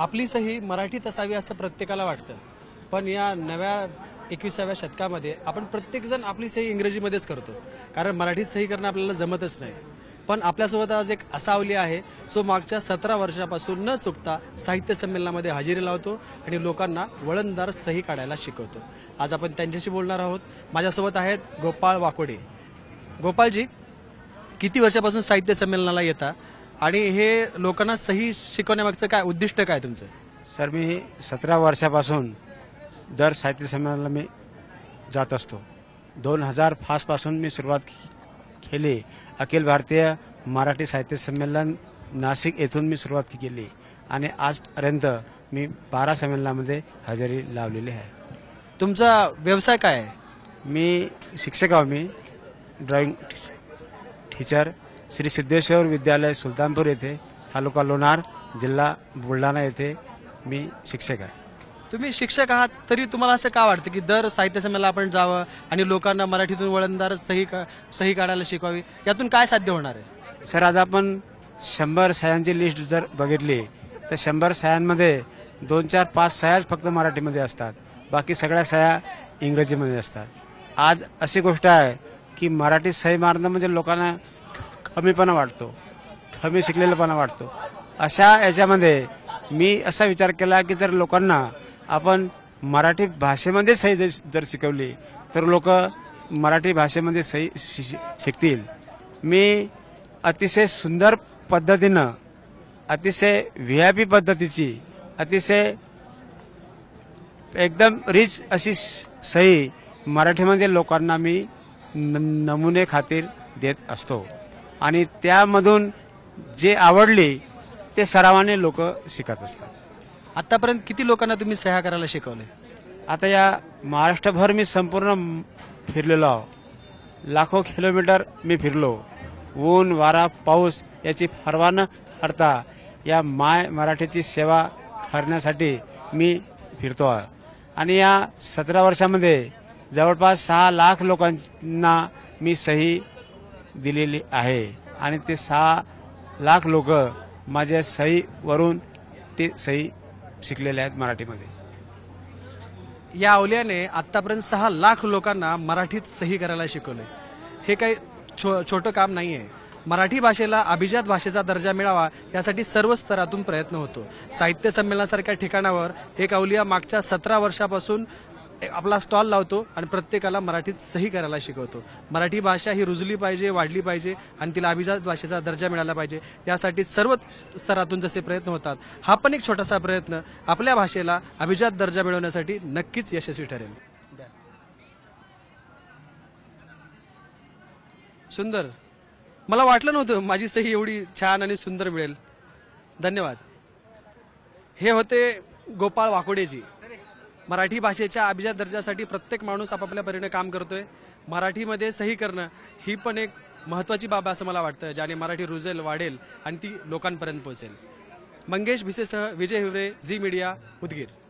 आपली सही मराठीत असावी असं प्रत्येकाला वाटतं पण या नव्या एकविसाव्या शतकामध्ये आपण प्रत्येकजण आपली सही इंग्रजीमध्येच करतो कारण मराठीत सही करणं आपल्याला जमतच नाही पण आपल्यासोबत आज एक असा असावली आहे जो मागच्या सतरा वर्षापासून न चुकता साहित्य संमेलनामध्ये हजेरी लावतो आणि लोकांना वळणदार सही काढायला शिकवतो आज आपण त्यांच्याशी बोलणार आहोत माझ्यासोबत आहेत गोपाळ वाकोडे गोपाळजी किती वर्षापासून साहित्य संमेलनाला येता आणि हे लोकांना सही शिकवण्यामागचं काय उद्दिष्ट काय तुमचं सर मी सतरा वर्षापासून दर साहित्य संमेलनाला मी जात असतो दोन हजार पाचपासून मी सुरुवात केली अखिल भारतीय मराठी साहित्य संमेलन नाशिक येथून मी सुरुवात केली आणि आजपर्यंत मी बारा संमेलनामध्ये हजेरी लावलेली आहे तुमचा व्यवसाय काय आहे मी शिक्षक आहो मी ड्रॉइंग टीचर श्री सिद्धेश्वर विद्यालय सुलतानपूर येथे तालुका लोणार जिल्हा बुलढाणा येथे मी शिक्षक आहे तुम्ही शिक्षक आहात तरी तुम्हाला असं का वाटतं की दर साहित्य संमेलनाला आपण जावं आणि लोकांना मराठीतून वळणदार सही का सही काढायला शिकवावी यातून काय साध्य होणार आहे सर आज आपण शंभर सह्यांची लिस्ट जर बघितली तर शंभर सह्यांमध्ये दोन चार पाच सह्याच फक्त मराठीमध्ये असतात बाकी सगळ्या सह्या इंग्रजीमध्ये असतात आज अशी गोष्ट आहे की मराठी सही मारणं म्हणजे लोकांना हमीपणा वाटतो हमी शिकलेलापणा वाटतो अशा याच्यामध्ये मी असा विचार केला की जर लोकांना आपण मराठी भाषेमध्ये सही जर शिकवली तर लोक मराठी भाषेमध्ये सही शिकतील मी अतिशय सुंदर पद्धतीनं अतिशय व्ही आय पी पद्धतीची अतिशय एकदम रिच अशी सही मराठीमध्ये लोकांना मी नमुने खातीर देत असतो आणि त्यामधून जे आवडले ते सरावाने लोक शिकत असतात आतापर्यंत किती लोकांना तुम्ही सह्या करायला शिकवले आता या महाराष्ट्रभर मी संपूर्ण फिरलेलो आहो लाखो किलोमीटर मी फिरलो ऊन वारा पाऊस याची फरवा न हरता या माय मराठीची सेवा करण्यासाठी मी फिरतो आहे आणि या सतरा वर्षामध्ये जवळपास सहा लाख लोकांना मी सही दिलेली आहे आणि ते सहा लाख लोक माझ्या सहीवरून ते सही शिकलेले आहेत मराठीमध्ये या अवल्याने आतापर्यंत सहा लाख लोकांना मराठीत सही करायला शिकवले हे काही छो छोटं काम नाही आहे मराठी भाषेला अभिजात भाषेचा दर्जा मिळावा यासाठी सर्व स्तरातून प्रयत्न होतो साहित्य संमेलनासारख्या ठिकाणावर एक अवलिया मागच्या सतरा वर्षापासून आपला स्टॉल लावतो आणि प्रत्येकाला मराठीत सही करायला शिकवतो मराठी भाषा ही रुजली पाहिजे वाढली पाहिजे आणि तिला अभिजात भाषेचा दर्जा मिळाला पाहिजे यासाठी सर्व स्तरातून जसे प्रयत्न होतात हा पण एक छोटासा प्रयत्न आपल्या भाषेला अभिजात दर्जा मिळवण्यासाठी नक्कीच यशस्वी ठरेल सुंदर मला वाटलं नव्हतं माझी सही एवढी छान आणि सुंदर मिळेल धन्यवाद हे होते गोपाळ वाकोडेजी मराठी भाषेच्या अभिजात दर्जासाठी प्रत्येक माणूस आपापल्या परीने काम करतोय मराठीमध्ये सही करणं ही पण एक महत्त्वाची बाब असं मला वाटतं ज्याने मराठी रुजेल वाढेल आणि ती लोकांपर्यंत पोहोचेल मंगेश भिसेसह विजय हिवरे झी मीडिया उदगीर